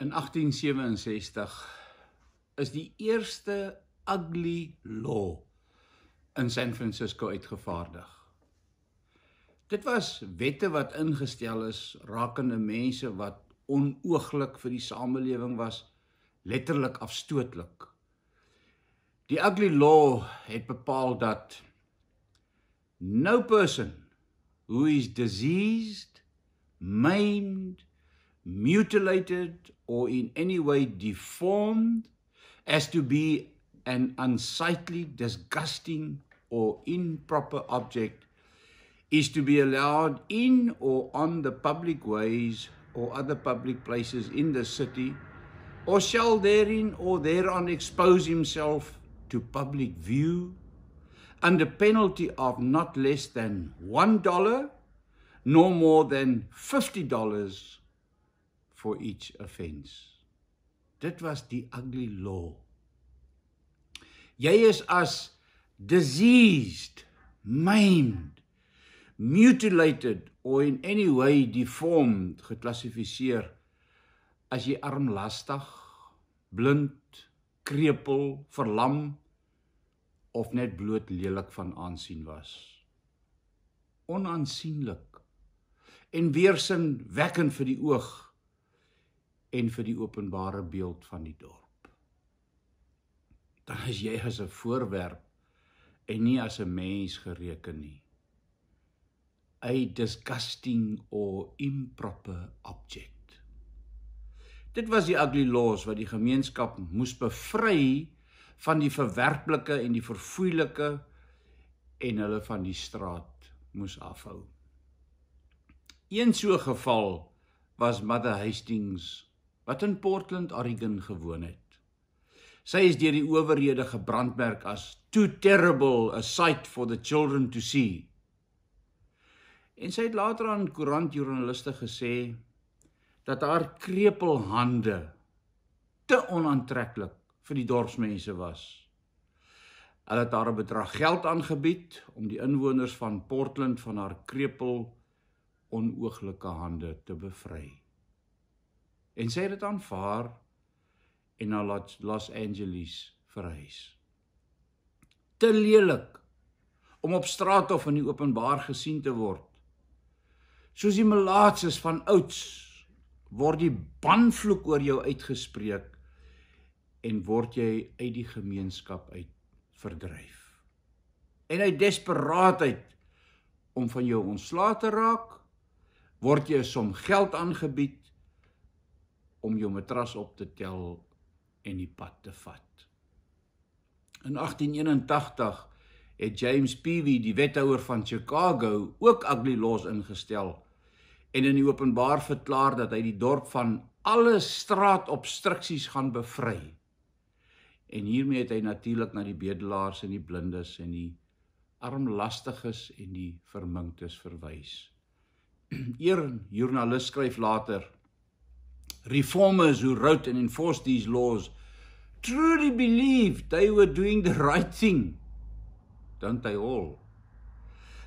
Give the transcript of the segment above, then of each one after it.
in 1867 is die eerste ugly law in San Francisco uitgevaardig. Dit was wette wat ingestel is rakende mense wat onooglik vir die samelewing was, letterlik afstootlik. Die ugly law het bepaal dat no person who is diseased, maimed, mutilated, or in any way deformed, as to be an unsightly, disgusting, or improper object, is to be allowed in or on the public ways or other public places in the city, or shall therein or thereon expose himself to public view, under penalty of not less than $1, nor more than $50 for each offence. Dit was die ugly law. Jy is as diseased, maimed, mutilated or in any way deformed geklassifiseer as jy armlastig, blind, krepeel, verlam of net bloot lelik van aansien was. Onaansienlik en weersin wekkend vir die oog en vir die openbare beeld van die dorp. Dan is jy as 'n voorwerp en nie as 'n mens gereken nie. A disgusting or improper object. Dit was die ugly laws wat die gemeenskap moes bevry van die verwerplike en die verfoeilike en hulle van die straat moes afhou. Een so geval was Mother Hastings wat in Portland, Oregon gewoon het. Sy is deur die owerhede gebrandmerk as too terrible a sight for the children to see. En sy het later aan koerantjoernaliste gesê dat haar krepelhande te onaantreklik vir die dorpsmense was. Hulle het haar 'n bedrag geld aangebied om die inwoners van Portland van haar krepel onooglike hande te bevry en sy het dit aanvaar en na Los Angeles verhuis. Te lelik om op straat of in die openbaar gesien te word. Soos die melaatses van ouds word die banvloek oor jou uitgespreek en word jy uit die gemeenskap uit verdryf. En uit desperaatheid om van jou ontslae te raak, word jy soms geld aangebied om jou matras op te tel en die pad te vat. In 1881 het James Peavey, die wethouer van Chicago, ook Ugly Laws ingestel en in die openbaar verklaar dat hy die dorp van alle straatobstruksies gaan bevry. En hiermee het hy natuurlik na die bedelaars en die blindes en die armlastiges en die verminktes verwys. Eer joernalis skryf later reformers who wrote and enforced these laws truly believed they were doing the right thing, don't they all?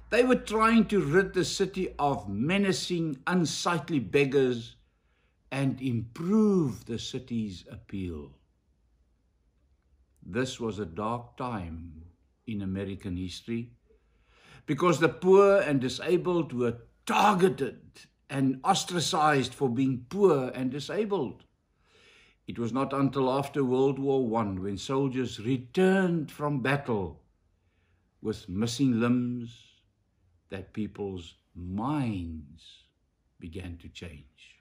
They were trying to rid the city of menacing, unsightly beggars and improve the city's appeal. This was a dark time in American history because the poor and disabled were targeted and ostracized for being poor and disabled. It was not until after World War I when soldiers returned from battle with missing limbs that people's minds began to change.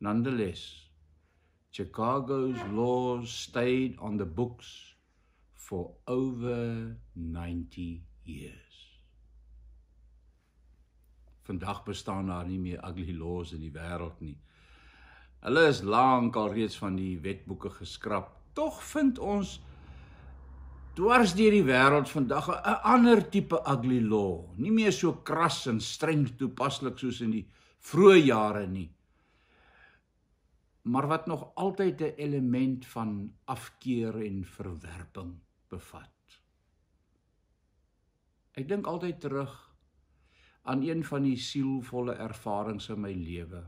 Nonetheless, Chicago's laws stayed on the books for over 90 years. Vandag bestaan daar nie meer ugly laws in die wêreld nie. Hulle is lank al reeds van die wetboeke geskraap. Tog vind ons dwars deur die wêreld vandag 'n ander tipe ugly law, nie meer so kras en streng toepaslik soos in die vroeë jare nie. Maar wat nog altyd 'n element van afkeer en verwerping bevat. Ek dink altyd terug aan een van die sielvolle ervarings in my lewe.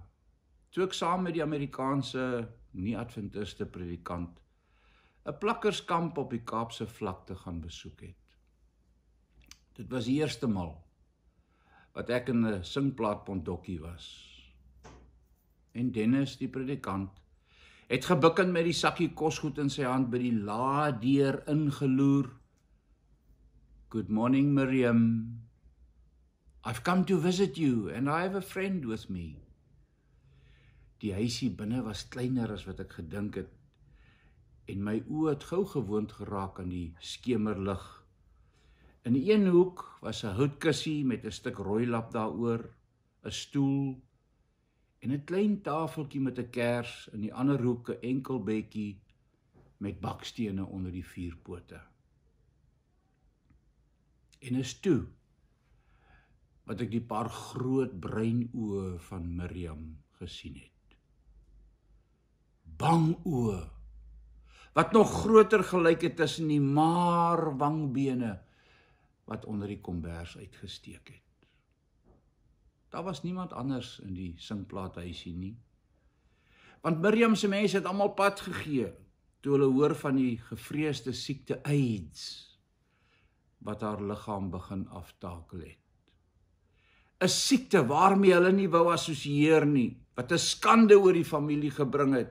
Toe ek saam met die Amerikaanse nie-adventiste predikant 'n plakkerskamp op die Kaapse vlakte gaan besoek het. Dit was die eerste maal wat ek in 'n singplaatpontjie was. En Dennis die predikant het gebukken met die sakkie kosgoed in sy hand by die laadeur ingeloer. Good morning Miriam, I've come to visit you and I have a friend with me. Die huisie binne was kleiner as wat ek gedink het en my oë het gou gewoond geraak aan die skemerlig. In een hoek was 'n houtkussie met 'n stuk rooi lap daaroor, 'n stoel en 'n klein tafeltjie met 'n kers in die ander hoek 'n enkel bedjie met bakstene onder die vierpote. En is toe wat ek die paar groot breinoë van Miriam gesien het. Bang oë wat nog groter gelyk het tussen die maar wangbene wat onder die kombers uitgesteek het. Daar was niemand anders in die singplaathuisie nie. Want Miriam se mense het almal pad gegee toe hulle hoor van die gevreesde siekte AIDS wat haar liggaam begin aftakel het. 'n siekte waarmee hulle nie wou assosieer nie, wat 'n skande oor die familie gebring het.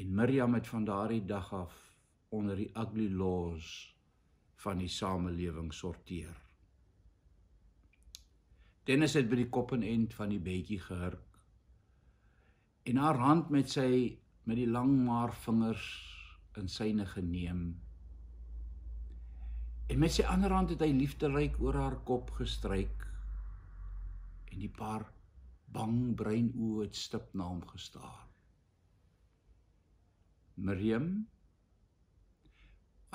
En Miriam het van daardie dag af onder die ugly laws van die samelewing sorteer. Dennis het by die kop en end van die bedjie gehurk en haar hand met sy met die lang maar vingers in syne geneem. En met sy ander hand het hy liefderyk oor haar kop gestryk en die paar bang brein oë het stip na hom gestaar. Miriam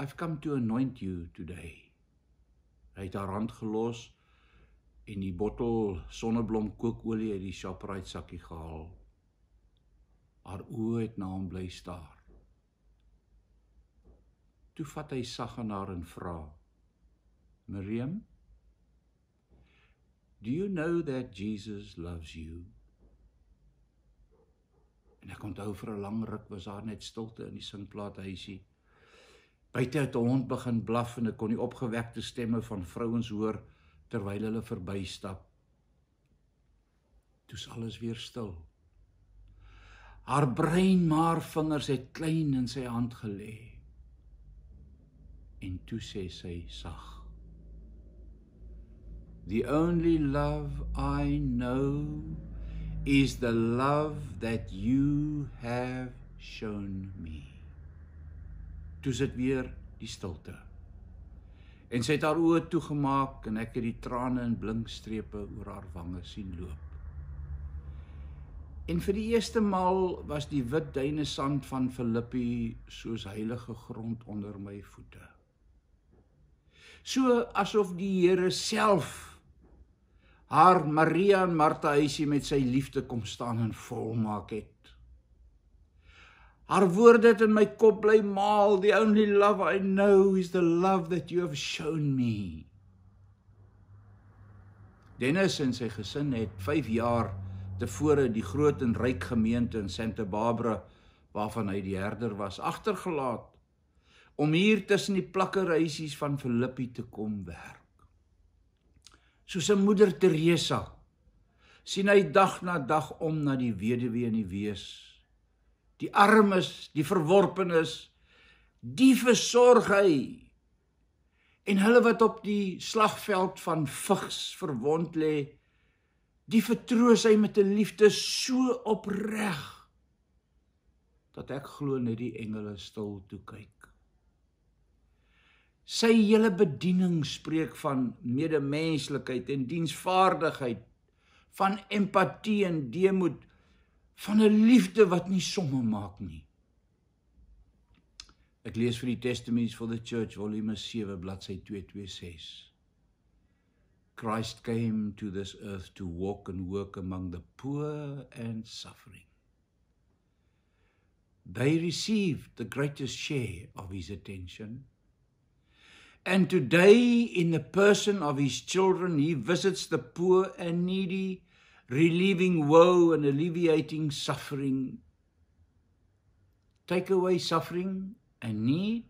I've come to anoint you today. Hy het haar hand gelos en die bottel sonneblom kookolie uit die Shoprite sakkie gehaal. Haar oë het na hom bly staar. Toe vat hy sag aan haar en vra: "Miriam, Do you know that Jesus loves you? En ek onthou vir 'n lang ruk was daar net stilte in die singplaathuisie. Buite het 'n hond begin blaf en ek kon die opgewekte stemme van vrouens hoor terwyl hulle verbystap. Toe's alles weer stil. Haar brein maar vingers het klein in sy hand gelê. En toe sê sy sag: The only love I know is the love that you have shown me. Toe sit weer die stilte. En sy het haar oë toegemaak en ek het die trane in blinkstrepe oor haar wange sien loop. En vir die eerste maal was die wit duine sand van Filippi soos heilige grond onder my voete. So asof die Here self haar Maria en Martha huisie met sy liefde kom staan en volmaak het. Haar woorde het in my kop bly maal, the only love I know is the love that you have shown me. Dennis en sy gesin het 5 jaar tevore die groot en ryk gemeente in Santa Barbara waarvan hy die herder was, agtergelaat om hier tussen die plakkerhuisies van Filippi te kom werk soos 'n moeder Teresa sien hy dag na dag om na die weduwee en die wees die armes die verworpenes die versorg hy en hulle wat op die slagveld van vigs verwond lê die vertroos hy met 'n liefde so opreg dat ek glo net die engele stil toe kyk sy hele bediening spreek van medemenslikheid en diensvaardigheid van empatie en deemoed van 'n liefde wat nie somme maak nie. Ek lees vir die Testimonies for the Church volume 7 bladsy 226. Christ came to this earth to walk and work among the poor and suffering. They received the greatest share of his attention. And today, in the person of his children, he visits the poor and needy, relieving woe and alleviating suffering. Take away suffering and need,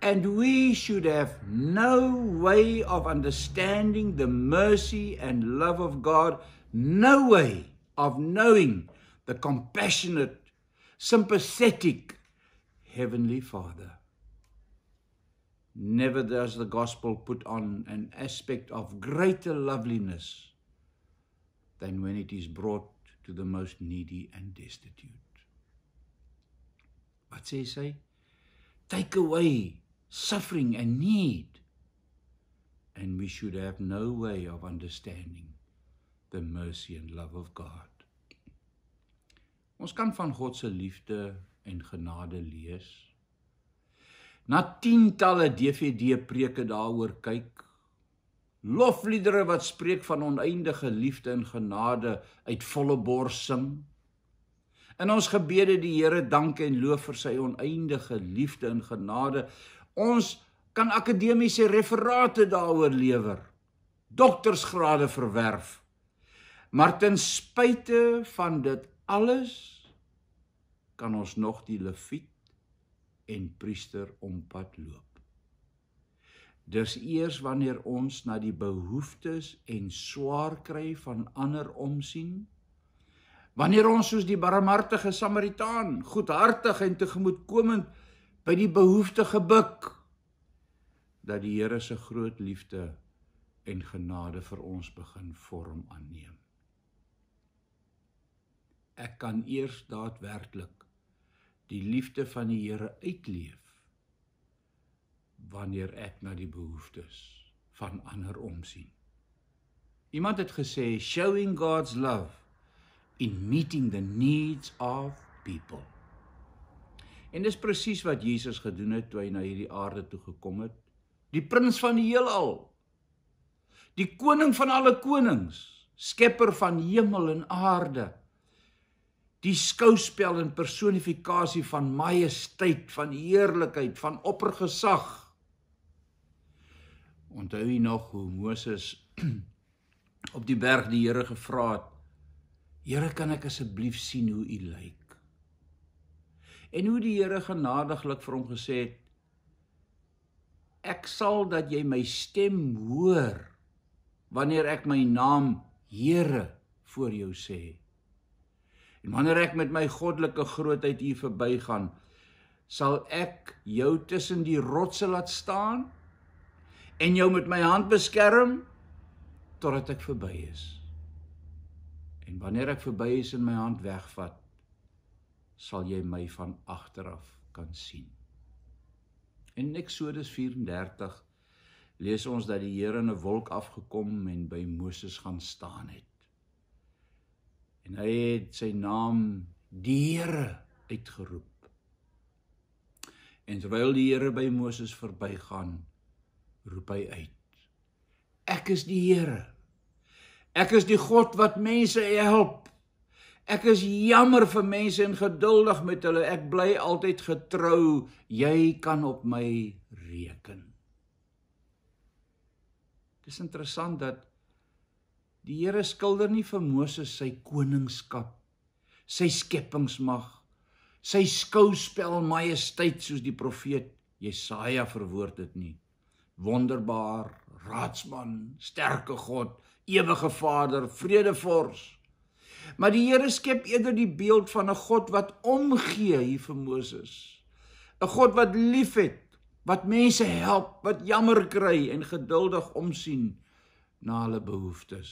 and we should have no way of understanding the mercy and love of God, no way of knowing the compassionate, sympathetic Heavenly Father. Never does the gospel put on an aspect of greater loveliness than when it is brought to the most needy and destitute. Wat sê sy? Take away suffering and need and we should have no way of understanding the mercy and love of God. Ons kan van God se liefde en genade lees na tientalle DVD preke daaroor kyk. Lofliedere wat spreek van oneindige liefde en genade uit volle bors sing. In ons gebede die Here dank en loof vir sy oneindige liefde en genade. Ons kan akademiese referate daaroor lewer. Doktorsgrade verwerf. Maar ten spyte van dit alles kan ons nog die leviet en priester om pad loop. Dis eers wanneer ons na die behoeftes en swaar kry van ander omsien, wanneer ons soos die barmhartige Samaritaan, goedhartig en tegemoetkomend by die behoeftige buk, dat die Here se groot liefde en genade vir ons begin vorm aanneem. Ek kan eers daadwerklik die liefde van die Here uitleef wanneer ek na die behoeftes van ander omsien. Iemand het gesê showing God's love in meeting the needs of people. En dis presies wat Jesus gedoen het toe hy na hierdie aarde toe gekom het. Die prins van die heelal. Die koning van alle konings, skepper van hemel en aarde die skouspel en personifikasie van majesteit, van heerlikheid, van oppergesag. Onthou jy nog hoe Moses op die berg die Here gevra het: "Here, kan ek asseblief sien hoe U lyk?" En hoe die Here genadiglik vir hom gesê het: "Ek sal dat jy my stem hoor wanneer ek my naam Here voor jou sê." Het. En wanneer ek met my goddelike grootheid hier verbygaan, sal ek jou tussen die rotse laat staan en jou met my hand beskerm totdat ek verby is. En wanneer ek verby is en my hand wegvat, sal jy my van agteraf kan sien. In Eksodus 34 lees ons dat die Here in 'n wolk afgekom en by Moses gaan staan het en hy het sy naam die Here uitgeroep. En terwyl die Here by Moses verbygaan, roep hy uit: Ek is die Here. Ek is die God wat mense help. Ek is jammer vir mense en geduldig met hulle. Ek bly altyd getrou. Jy kan op my reken. Dit is interessant dat Die Here skilder nie vir Moses sy koningskap, sy skepingsmag, sy skouspel majesteit soos die profeet Jesaja verwoord dit nie. Wonderbaar, raadsman, sterke God, ewige Vader, vredevors. Maar die Here skep eerder die beeld van 'n God wat omgee hier vir Moses. 'n God wat liefhet, wat mense help, wat jammer kry en geduldig omsien na hulle behoeftes.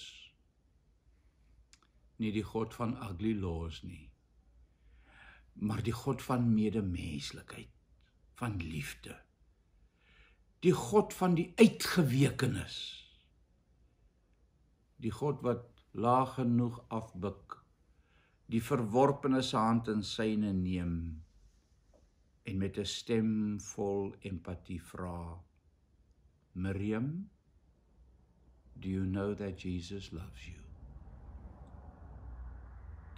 Nie die God van ugly laws nie, maar die God van medemenslikheid, van liefde. Die God van die uitgewekenis. Die God wat laag genoeg afbuk, die verworpenes hand in syne neem en met 'n stem vol empatie vra: Miriam, Do you know that Jesus loves you?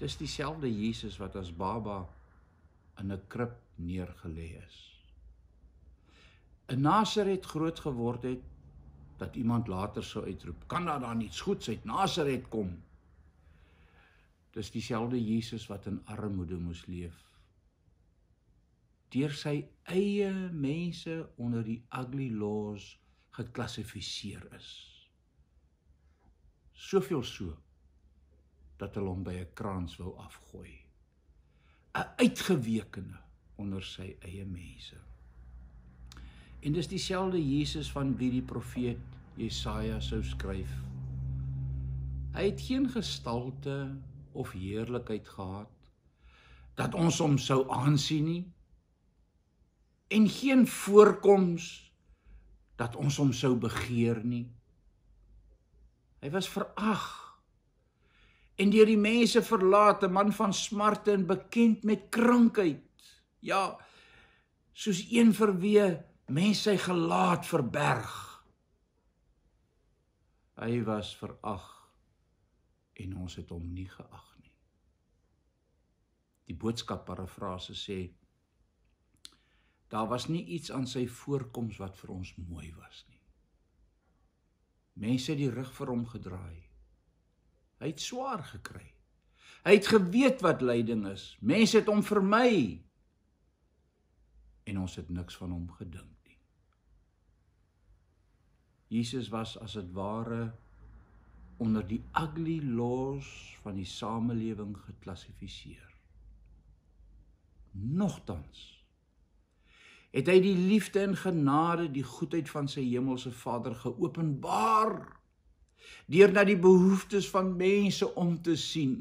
Dis dieselfde Jesus wat as baba in 'n krib neergelê is. In Nasaret groot geword het dat iemand later sou uitroep, "Kan daar dan iets goeds uit Nasaret kom?" Dis dieselfde Jesus wat in armoede moes leef. Deur sy eie mense onder die ugly laws geklassifiseer is soveel so dat hulle hom by 'n kraans wou afgooi 'n uitgewekene onder sy eie mense en dis dieselfde Jesus van wie die profeet Jesaja sou skryf hy het geen gestalte of heerlikheid gehad dat ons hom sou aansien nie en geen voorkoms dat ons hom sou begeer nie Hy was verag en deur die mense verlaat, 'n man van smarte en bekend met krankheid. Ja, soos een vir wie mense sy gelaat verberg. Hy was verag en ons het hom nie geag nie. Die boodskap parafrase sê daar was nie iets aan sy voorkoms wat vir ons mooi was nie. Mense het die rug vir hom gedraai. Hy het swaar gekry. Hy het geweet wat lyding is. Mense het hom vermy. En ons het niks van hom gedink nie. Jesus was as dit ware onder die ugly laws van die samelewing geklassifiseer. Nogtans het hy die liefde en genade, die goedheid van sy hemelse Vader geopenbaar deur na die behoeftes van mense om te sien.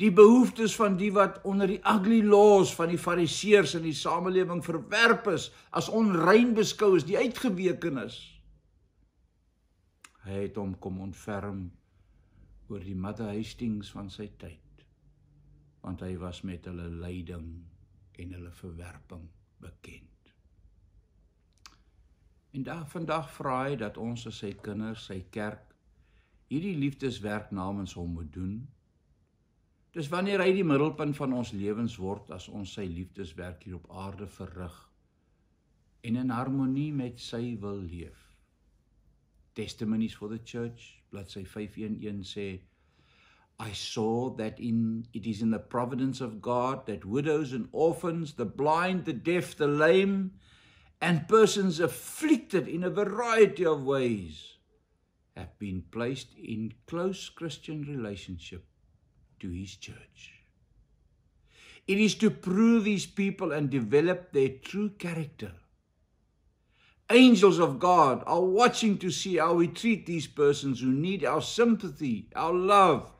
Die behoeftes van die wat onder die ugly laws van die fariseërs in die samelewing verwerp is as onrein beskou is, die uitgewekenes. Hy het hom kom ontferm oor die matte huistings van sy tyd want hy was met hulle lyding en hulle verwerping bekend. En daar vandag vra hy dat ons as sy kinders, sy kerk hierdie liefdeswerk namens hom moet doen. Dis wanneer hy die middelpunt van ons lewens word as ons sy liefdeswerk hier op aarde verrig en in harmonie met sy wil leef. Testimonies for the Church, bladsy 511 sê I saw that in it is in the providence of God that widows and orphans, the blind, the deaf, the lame, and persons afflicted in a variety of ways have been placed in close Christian relationship to his church. It is to prove his people and develop their true character. Angels of God are watching to see how we treat these persons who need our sympathy, our love,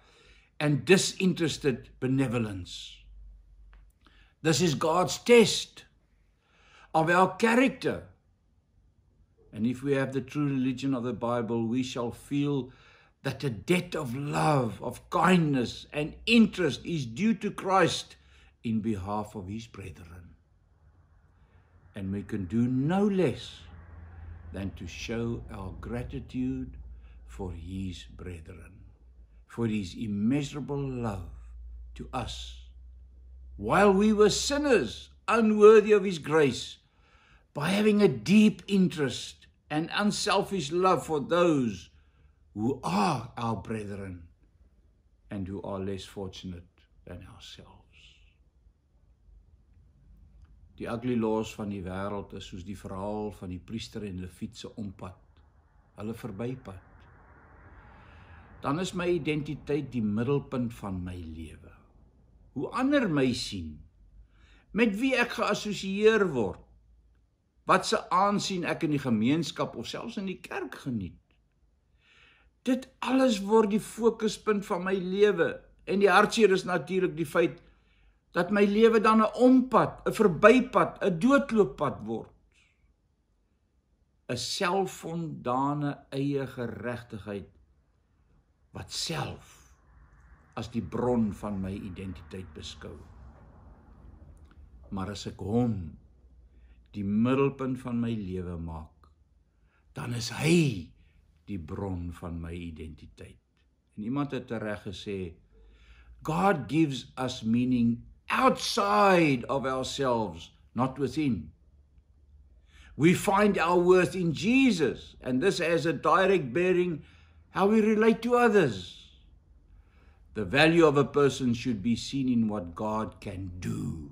and disinterested benevolence. This is God's test of our character. And if we have the true religion of the Bible, we shall feel that a debt of love, of kindness, and interest is due to Christ in behalf of his brethren. And we can do no less than to show our gratitude for his brethren for his immeasurable love to us. While we were sinners, unworthy of his grace, by having a deep interest and unselfish love for those who are our brethren and who are less fortunate than ourselves. Die ugly laws van die wêreld is soos die verhaal van die priester en leviet se ompad, hulle verbypad dan is my identiteit die middelpunt van my lewe. Hoe ander my sien, met wie ek geassosieer word, wat se aansien ek in die gemeenskap of selfs in die kerk geniet. Dit alles word die fokuspunt van my lewe en die hartseer is natuurlik die feit dat my lewe dan 'n ompad, 'n verbypad, 'n doodlooppad word. 'n selfvondane eie geregtigheid wat self as die bron van my identiteit beskou. Maar as ek hom die middelpunt van my lewe maak, dan is hy die bron van my identiteit. En iemand het reg gesê, God gives us meaning outside of ourselves, not within. We find our worth in Jesus, and this has a direct bearing on how we relate to others. The value of a person should be seen in what God can do.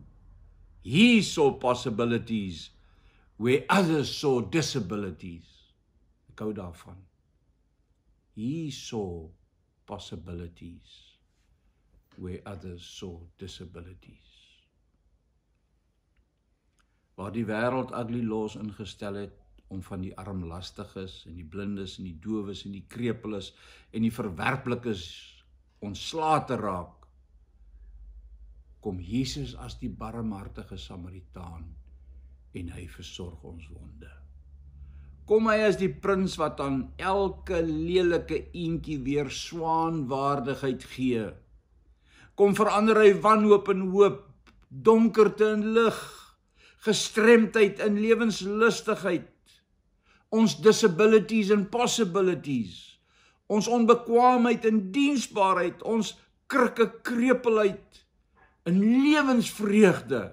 He saw possibilities where others saw disabilities. Go daarvan. He saw possibilities where others saw disabilities. Waar die wêreld ugly laws ingestel het, om van die armlastiges en die blindes en die dowes en die krepeles en die verwerplikes ontslae te raak kom Jesus as die barmhartige samaritaan en hy versorg ons wonde kom hy as die prins wat aan elke lelike eentjie weer swaanwaardigheid gee kom verander hy wanhoop in hoop donkerte in lig gestremdheid in lewenslustigheid ons disabilities and possibilities, ons onbekwaamheid en diensbaarheid, ons krikke krepeelheid in lewensvreugde.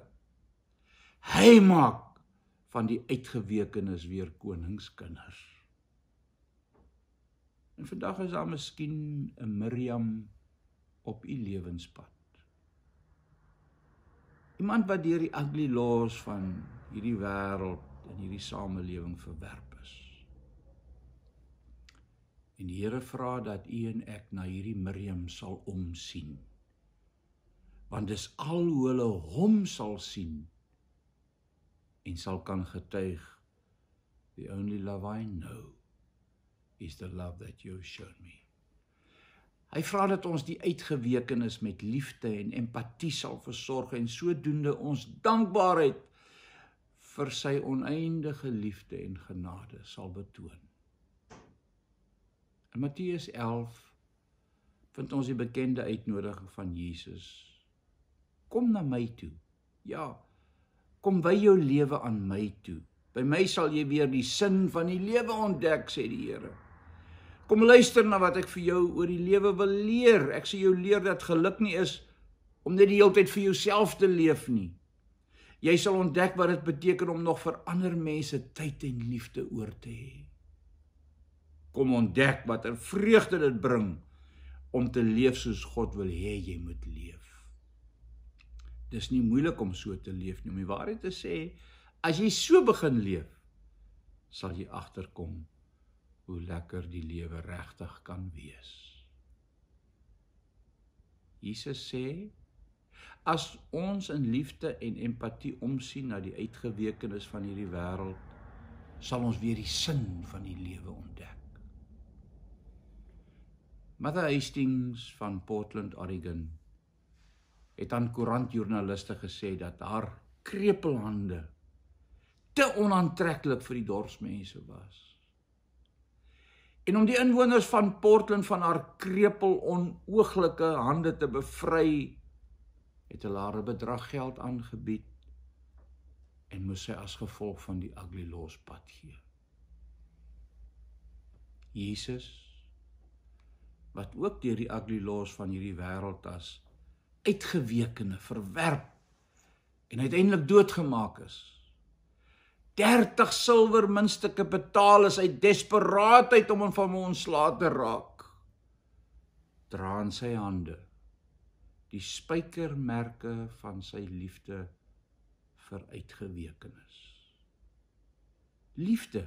Hy maak van die uitgewekenes weer koningskinders. En vandag is daar miskien 'n Miriam op u lewenspad. Iemand wat deur die ugly laws van hierdie wêreld en hierdie samelewing verwerp En die Here vra dat u en ek na hierdie Miriam sal omsien. Want dis al hoe hulle hom sal sien en sal kan getuig the only love I know is the love that you showed me. Hy vra dat ons die uitgewekenes met liefde en empatie sal versorg en sodoende ons dankbaarheid vir sy oneindige liefde en genade sal betoon. In Matteus 11 vind ons die bekende uitnodiging van Jesus. Kom na my toe. Ja. Kom wy jou lewe aan my toe. By my sal jy weer die sin van die lewe ontdek, sê die Here. Kom luister na wat ek vir jou oor die lewe wil leer. Ek sê jou leer dat geluk nie is om net die hele tyd vir jouself te leef nie. Jy sal ontdek wat dit beteken om nog vir ander mense tyd en liefde oor te hê kom ontdek wat 'n vreugde dit bring om te leef soos God wil hê jy moet leef. Dis nie moeilik om so te leef nie, om die waarheid te sê, as jy so begin leef, sal jy agterkom hoe lekker die lewe regtig kan wees. Jesus sê as ons in liefde en empatie omsien na die uitgewekenes van hierdie wêreld, sal ons weer die sin van die lewe ontdek. Mother Hastings van Portland, Oregon het aan koerantjoernaliste gesê dat haar krepelhande te onaantreklik vir die dorpsmense was. En om die inwoners van Portland van haar krepel onooglike hande te bevry, het hulle haar 'n bedrag geld aangebied en moes sy as gevolg van die ugly loss pad gee. Jesus wat ook deur die ugly laws van hierdie wêreld as uitgewekene verwerp en uiteindelik doodgemaak is. 30 silwer muntstukke betaal is uit desperaatheid om hom van my ontslae te raak. Dra aan sy hande die spykermerke van sy liefde vir uitgewekenes. Liefde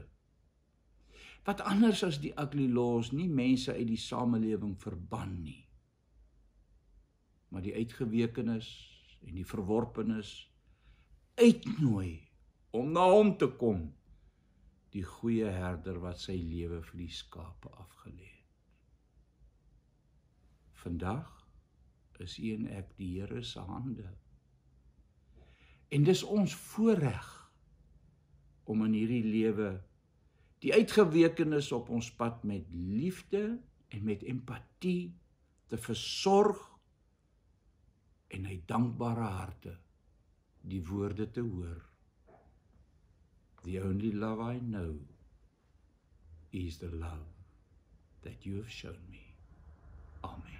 wat anders as die aglilos nie mense uit die samelewing verban nie maar die uitgewekenes en die verworpenes uitnooi om na hom te kom die goeie herder wat sy lewe vir die skape afgelê het vandag is u en ek die Here se hande en dis ons voorreg om in hierdie lewe die uitgewekenes op ons pad met liefde en met empatie te versorg en hy dankbare harte die woorde te hoor the only love i know is the love that you have shown me amen